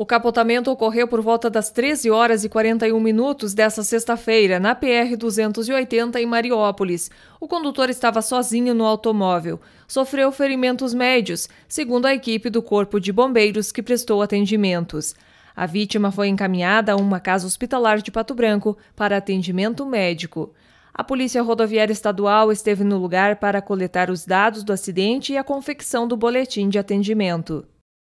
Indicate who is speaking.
Speaker 1: O capotamento ocorreu por volta das 13 horas e 41 minutos dessa sexta-feira, na PR 280 em Mariópolis. O condutor estava sozinho no automóvel. Sofreu ferimentos médios, segundo a equipe do Corpo de Bombeiros que prestou atendimentos. A vítima foi encaminhada a uma casa hospitalar de Pato Branco para atendimento médico. A Polícia Rodoviária Estadual esteve no lugar para coletar os dados do acidente e a confecção do boletim de atendimento.